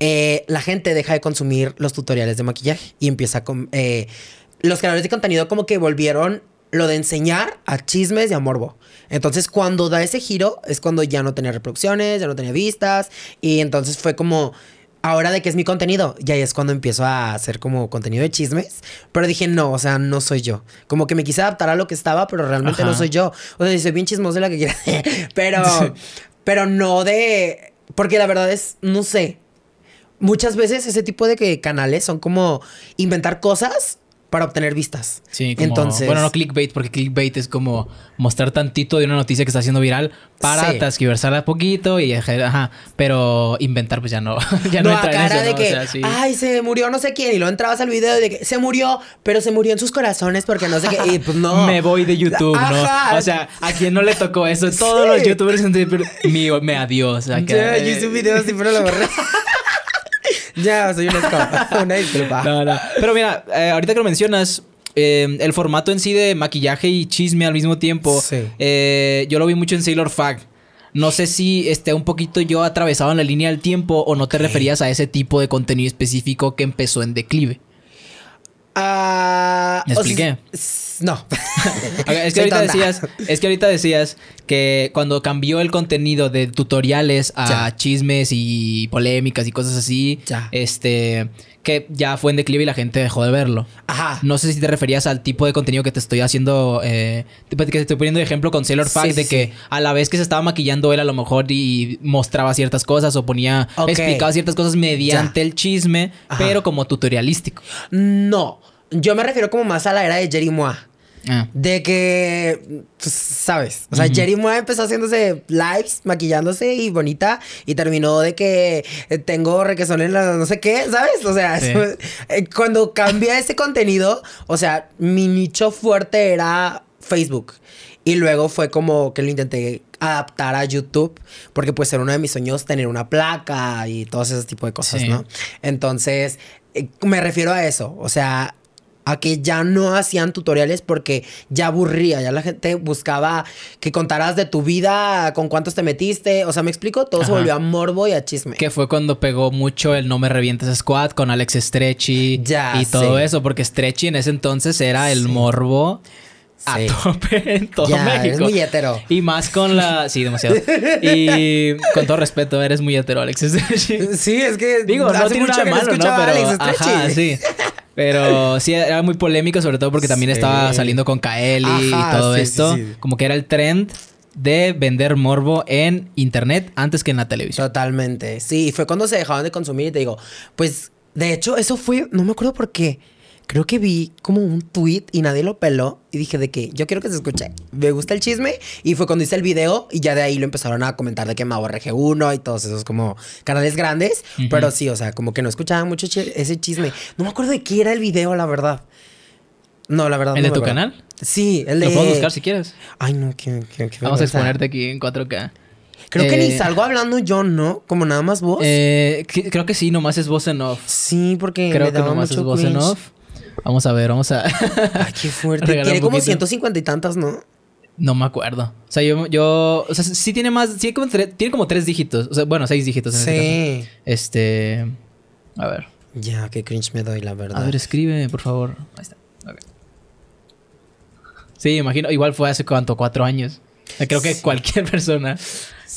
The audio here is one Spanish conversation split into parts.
Eh, la gente deja de consumir los tutoriales de maquillaje y empieza con eh, los creadores de contenido como que volvieron lo de enseñar a chismes y a morbo. Entonces, cuando da ese giro, es cuando ya no tenía reproducciones, ya no tenía vistas. Y entonces fue como, ahora de que es mi contenido. Y ahí es cuando empiezo a hacer como contenido de chismes. Pero dije, no, o sea, no soy yo. Como que me quise adaptar a lo que estaba, pero realmente no soy yo. O sea, soy bien de la que quiera. pero, pero no de. Porque la verdad es, no sé muchas veces ese tipo de canales son como inventar cosas para obtener vistas. Sí, entonces. Bueno, no clickbait, porque clickbait es como mostrar tantito de una noticia que está haciendo viral para sí. a poquito y ajá, pero inventar pues ya no. ya no, no cara de ¿no? que, ay, se murió no sé quién y lo entrabas al video de que se murió, pero se murió en sus corazones porque no sé qué y pues no. Me voy de YouTube, ¿no? O sea, a quién no le tocó eso, todos los youtubers me adiós. Yo, hice un video así, pero lo borré. Ya, soy una, una Pero mira, eh, ahorita que lo mencionas, eh, el formato en sí de maquillaje y chisme al mismo tiempo, eh, yo lo vi mucho en Sailor Fag. No sé si esté un poquito yo atravesado en la línea del tiempo o no te referías a ese tipo de contenido específico que empezó en declive. Ah. ¿Me expliqué? no. es, que ahorita decías, es, que ahorita decías, que cuando cambió el contenido de tutoriales a chismes y polémicas y cosas así, ya. este que ya fue en declive y la gente dejó de verlo. Ajá. No sé si te referías al tipo de contenido que te estoy haciendo, eh, pues, que te estoy poniendo de ejemplo con Sailor Pack, de que a la vez que se estaba maquillando él a lo mejor y mostraba ciertas cosas o ponía, explicaba ciertas cosas mediante el chisme, pero como tutorialístico. No yo me refiero como más a la era de Jerry Moa. Ah. De que, pues, ¿sabes? O sea, Jerry Moa empezó haciéndose lives, maquillándose y bonita, y terminó de que eh, tengo requesón en la no sé qué, ¿sabes? O sea, eh, cuando cambia ese contenido, o sea, mi nicho fuerte era Facebook. Y luego fue como que lo intenté adaptar a YouTube, porque pues era uno de mis sueños tener una placa y todos ese tipo de cosas, ¿no? Entonces, eh, me refiero a eso, o sea, a que ya no hacían tutoriales porque ya aburría, ya la gente buscaba que contaras de tu vida, con cuántos te metiste, o sea, me explico, todo se volvió a morbo y a chisme. Que fue cuando pegó mucho el No me revientes squad con Alex Stretchy y todo eso, porque Stretchy en ese entonces era el morbo a tope en todo México. muy hetero. Y más con la. Sí, demasiado. Y con todo respeto, eres muy hetero, Alex Stretchy. Sí, es que. Digo, no tiene nada malo, ¿no? Pero. Ajá, sí. Pero sí, era muy polémico, sobre todo porque también estaba saliendo con Kaeli y todo esto. Como que era el trend de vender morbo en internet antes que en la televisión. Totalmente. Sí, fue cuando se dejaron de consumir y te digo, pues de hecho, eso fue, no me acuerdo por qué creo que vi como un tweet y nadie lo peló. Y dije de que yo quiero que se escuche. Me gusta el chisme. Y fue cuando hice el video y ya de ahí lo empezaron a comentar de que me RG1 y todos esos como canales grandes. Pero sí, o sea, como que no escuchaba mucho ese chisme. No me acuerdo de qué era el video, la verdad. No, la verdad. ¿El de tu canal? Sí, el de. Lo puedo buscar si quieres. Ay, no, que. Vamos a exponerte aquí en 4K. Creo que ni eh, salgo hablando yo, ¿no? Como nada más vos. Eh, creo que sí, nomás es voz en off. Sí, porque creo que nomás es voz en off. Vamos a ver, vamos a. Ay, ah, qué fuerte. Tiene como 150 y tantas, ¿no? No me acuerdo. O sea, yo, yo. O sea, sí tiene más. tiene como tres dígitos. O sea, bueno, seis dígitos en este sí. este A ver. Ya, qué cringe me doy, la verdad. A ver, escribe, por favor. Ahí está. Ok. Sí, imagino. Igual fue hace cuánto, cuatro años. Creo que cualquier persona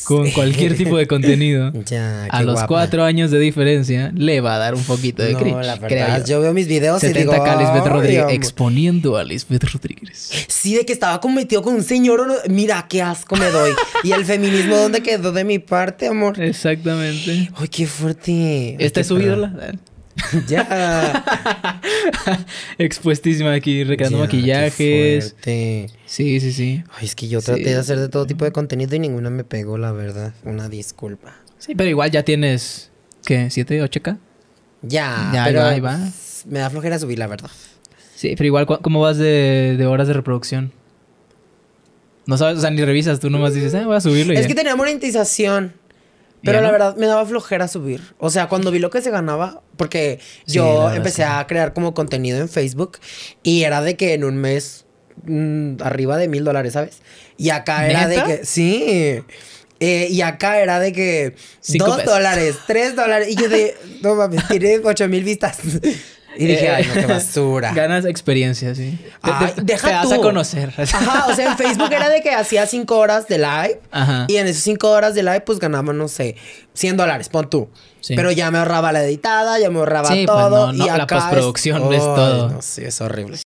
con cualquier tipo de contenido, a los cuatro años de diferencia, le va a dar un poquito de no, yo. veo mis videos y digo... Lisbeth Rodríguez, exponiendo a Lisbeth Rodríguez. Sí, de que estaba cometido con un señor. Mira, qué asco me doy. y el feminismo, ¿dónde quedó de mi parte, amor? Exactamente. Ay, qué fuerte. ¿Está subido la? ya. Expuestísima aquí, recreando maquillajes. sí, sí, sí. Ay, es que yo traté de hacer de todo tipo de contenido y ninguna me pegó, la verdad. Una disculpa. Sí, pero igual ya tienes, ¿qué? ¿Siete, ¿7, K? Ya, pero ahí va, me da flojera subir, la verdad. Sí, pero igual, ¿cómo vas de, horas de reproducción? No sabes, o sea, ni revisas, tú nomás dices, eh, voy a subirlo. es que tenía monetización. Pero la verdad, me daba flojera subir. O sea, cuando vi lo que se ganaba, porque yo empecé a crear como contenido en Facebook y era de que en un mes mm, arriba de mil dólares, ¿sabes? Y acá era de que, sí. Eh, y acá era de que dos dólares, tres dólares. Y yo de, no mames, ocho mil vistas. Y dije, ay, no, qué eh, basura. Ganas experiencia, sí. te, a conocer. Ajá, o sea, en Facebook era de que hacía cinco horas de live. Y en esas cinco horas de live, pues ganaba, no sé, 100 dólares, pon tú. Pero ya me ahorraba la editada, ya me ahorraba pues, todo. no, y la postproducción es, es todo. No, sí, es horrible.